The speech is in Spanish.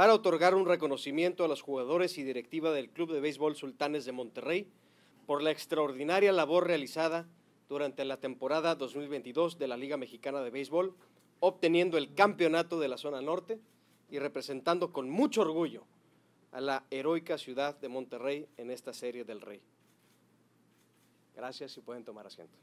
para otorgar un reconocimiento a los jugadores y directiva del Club de Béisbol Sultanes de Monterrey por la extraordinaria labor realizada durante la temporada 2022 de la Liga Mexicana de Béisbol, obteniendo el campeonato de la zona norte y representando con mucho orgullo a la heroica ciudad de Monterrey en esta serie del Rey. Gracias y pueden tomar asiento.